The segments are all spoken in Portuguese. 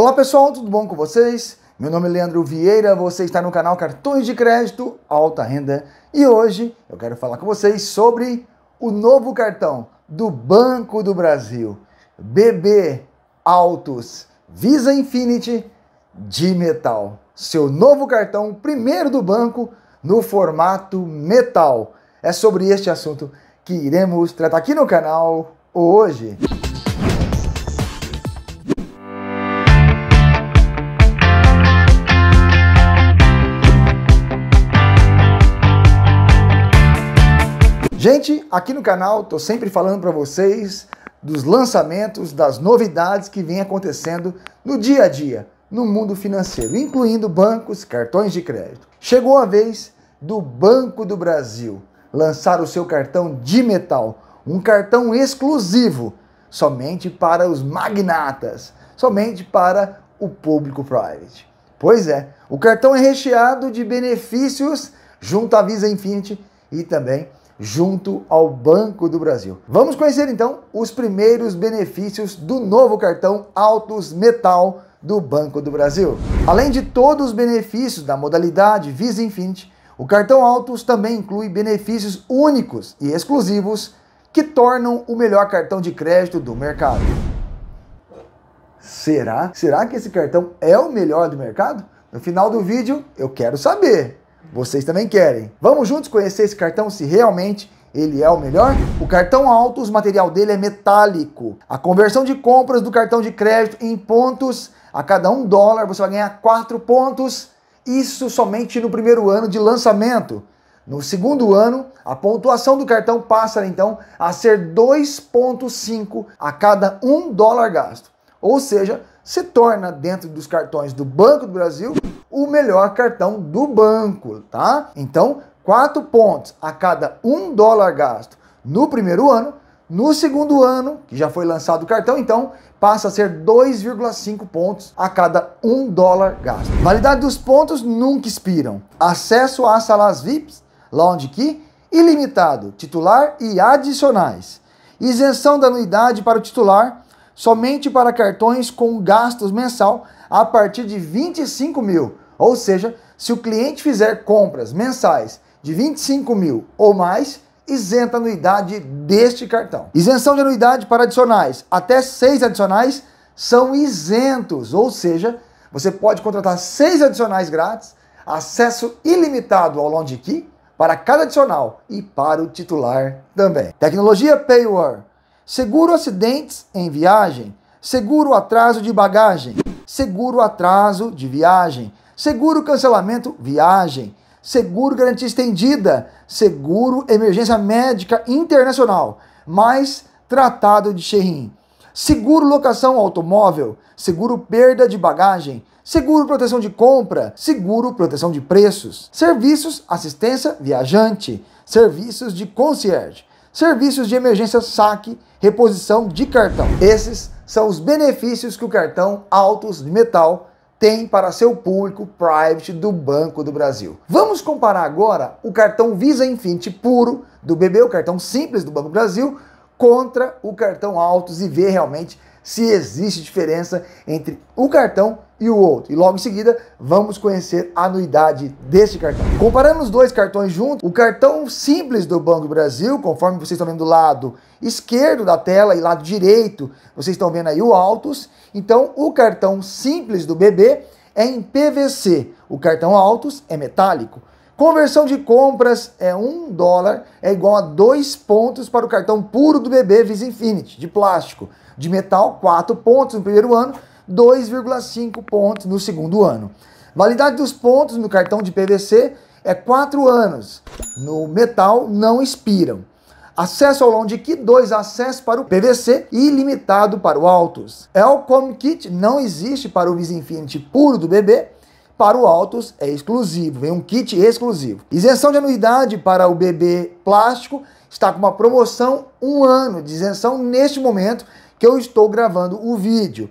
Olá pessoal, tudo bom com vocês? Meu nome é Leandro Vieira, você está no canal Cartões de Crédito Alta Renda e hoje eu quero falar com vocês sobre o novo cartão do Banco do Brasil, BB Autos Visa Infinity de metal. Seu novo cartão, primeiro do banco, no formato metal. É sobre este assunto que iremos tratar aqui no canal hoje. Gente, aqui no canal estou sempre falando para vocês dos lançamentos, das novidades que vem acontecendo no dia a dia, no mundo financeiro, incluindo bancos, cartões de crédito. Chegou a vez do Banco do Brasil lançar o seu cartão de metal, um cartão exclusivo, somente para os magnatas, somente para o público private. Pois é, o cartão é recheado de benefícios junto à Visa Infinity e também junto ao Banco do Brasil. Vamos conhecer então os primeiros benefícios do novo cartão Autos Metal do Banco do Brasil. Além de todos os benefícios da modalidade Visa Infinite, o cartão Autos também inclui benefícios únicos e exclusivos que tornam o melhor cartão de crédito do mercado. Será? Será que esse cartão é o melhor do mercado? No final do vídeo eu quero saber. Vocês também querem. Vamos juntos conhecer esse cartão se realmente ele é o melhor? O cartão alto, o material dele é metálico. A conversão de compras do cartão de crédito em pontos, a cada um dólar você vai ganhar 4 pontos, isso somente no primeiro ano de lançamento. No segundo ano, a pontuação do cartão passa então a ser 2,5 a cada 1 dólar gasto. Ou seja, se torna dentro dos cartões do Banco do Brasil o melhor cartão do banco, tá? Então, 4 pontos a cada 1 dólar gasto no primeiro ano, no segundo ano, que já foi lançado o cartão, então passa a ser 2,5 pontos a cada 1 dólar gasto. Validade dos pontos nunca expiram. Acesso às salas VIPs, lounge key, ilimitado, titular e adicionais. Isenção da anuidade para o titular somente para cartões com gastos mensal a partir de 25 mil. Ou seja, se o cliente fizer compras mensais de 25 mil ou mais, isenta a anuidade deste cartão. Isenção de anuidade para adicionais. Até seis adicionais são isentos, ou seja, você pode contratar seis adicionais grátis, acesso ilimitado ao Launch Key para cada adicional e para o titular também. Tecnologia Payware seguro acidentes em viagem, seguro atraso de bagagem, seguro atraso de viagem, seguro cancelamento viagem, seguro garantia estendida, seguro emergência médica internacional, mais tratado de Xerrim, seguro locação automóvel, seguro perda de bagagem, seguro proteção de compra, seguro proteção de preços, serviços assistência viajante, serviços de concierge serviços de emergência saque, reposição de cartão. Esses são os benefícios que o cartão altos de Metal tem para seu público private do Banco do Brasil. Vamos comparar agora o cartão Visa Infinite puro do BB, o cartão simples do Banco do Brasil, contra o cartão altos e ver realmente se existe diferença entre um cartão e o outro. E logo em seguida, vamos conhecer a anuidade deste cartão. Comparando os dois cartões juntos, o cartão simples do Banco do Brasil, conforme vocês estão vendo do lado esquerdo da tela e lado direito, vocês estão vendo aí o Altos. Então, o cartão simples do BB é em PVC, o cartão Altos é metálico. Conversão de compras é 1 dólar, é igual a 2 pontos para o cartão puro do BB Visa Infinity, de plástico de metal, 4 pontos no primeiro ano, 2,5 pontos no segundo ano. Validade dos pontos no cartão de PVC é 4 anos. No metal não expiram. Acesso ao Lounge Kit, dois acessos para o PVC e para o Altos. Elcom Kit não existe para o Visinfinity puro do bebê, para o Altos é exclusivo, vem um kit exclusivo. Isenção de anuidade para o bebê plástico está com uma promoção um ano de isenção neste momento que eu estou gravando o vídeo.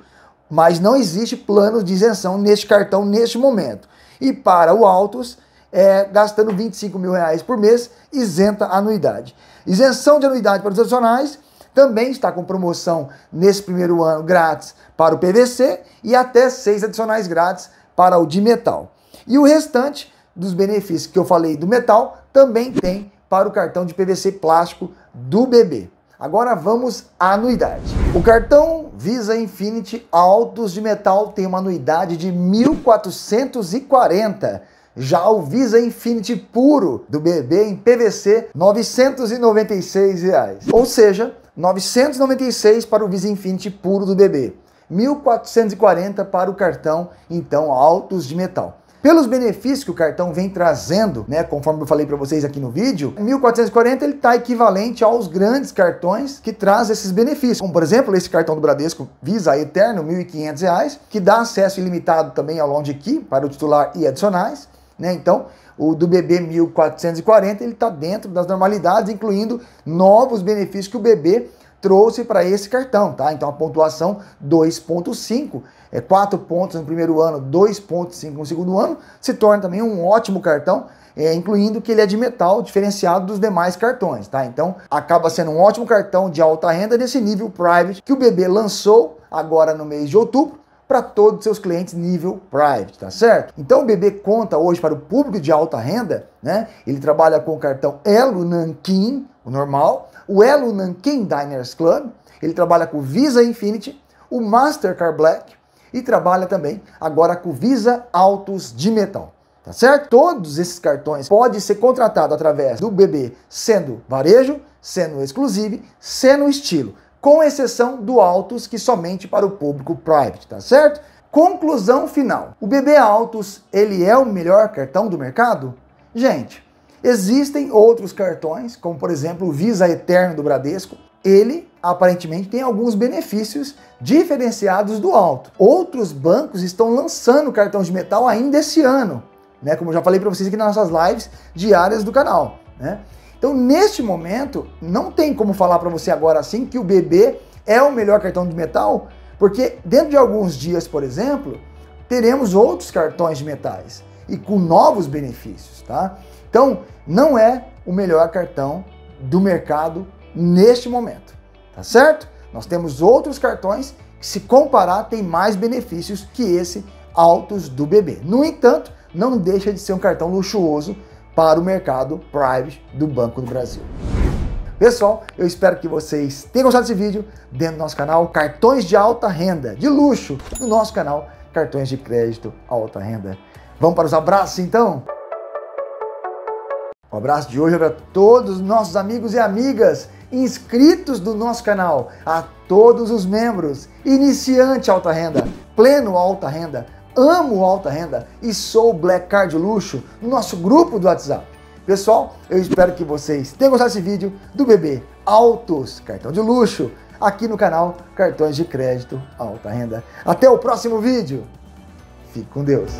Mas não existe plano de isenção neste cartão neste momento. E para o Altos, é, gastando 25 mil reais por mês, isenta anuidade. Isenção de anuidade para os adicionais também está com promoção nesse primeiro ano grátis para o PVC e até seis adicionais grátis para o de metal. E o restante dos benefícios que eu falei do metal também tem para o cartão de PVC plástico do bebê. Agora vamos à anuidade. O cartão Visa Infinity Autos de Metal tem uma anuidade de 1440. Já o Visa Infinity puro do bebê em PVC, R$ 996. Reais. Ou seja, 996 para o Visa Infinity puro do bebê, 1440 para o cartão então Autos de Metal pelos benefícios que o cartão vem trazendo, né, conforme eu falei para vocês aqui no vídeo, 1440 ele tá equivalente aos grandes cartões que traz esses benefícios. Como por exemplo, esse cartão do Bradesco Visa Eterno, R$ reais que dá acesso ilimitado também ao Lounge Key para o titular e adicionais, né? Então, o do BB 1440 ele está dentro das normalidades, incluindo novos benefícios que o BB trouxe para esse cartão, tá? Então a pontuação 2.5, é 4 pontos no primeiro ano, 2.5 no segundo ano, se torna também um ótimo cartão, é, incluindo que ele é de metal, diferenciado dos demais cartões, tá? Então acaba sendo um ótimo cartão de alta renda nesse nível private que o BB lançou agora no mês de outubro, para todos os seus clientes nível private, tá certo? Então o BB conta hoje para o público de alta renda, né? Ele trabalha com o cartão Elo Nankin, o normal, o Elo Nankin Diners Club, ele trabalha com Visa Infinity, o Mastercard Black e trabalha também agora com Visa Autos de Metal. Tá certo? Todos esses cartões podem ser contratados através do BB, sendo varejo, sendo exclusivo, sendo estilo, com exceção do Autos, que somente para o público private, tá certo? Conclusão final. O BB Autos, ele é o melhor cartão do mercado? Gente, Existem outros cartões, como por exemplo o Visa Eterno do Bradesco. Ele aparentemente tem alguns benefícios diferenciados do alto. Outros bancos estão lançando cartão de metal ainda esse ano, né? Como eu já falei para vocês aqui nas nossas lives diárias do canal, né? Então, neste momento, não tem como falar para você agora assim que o BB é o melhor cartão de metal, porque dentro de alguns dias, por exemplo, teremos outros cartões de metais e com novos benefícios, tá? Então, não é o melhor cartão do mercado neste momento, tá certo? Nós temos outros cartões que, se comparar, tem mais benefícios que esse Autos do BB. No entanto, não deixa de ser um cartão luxuoso para o mercado private do Banco do Brasil. Pessoal, eu espero que vocês tenham gostado desse vídeo dentro do nosso canal Cartões de Alta Renda, de luxo, no nosso canal Cartões de Crédito Alta Renda. Vamos para os abraços então? O abraço de hoje é para todos os nossos amigos e amigas inscritos do nosso canal, a todos os membros, iniciante alta renda, pleno alta renda, amo alta renda e sou Black Card Luxo, nosso grupo do WhatsApp. Pessoal, eu espero que vocês tenham gostado desse vídeo do bebê Autos Cartão de Luxo aqui no canal Cartões de Crédito Alta Renda. Até o próximo vídeo. Fique com Deus.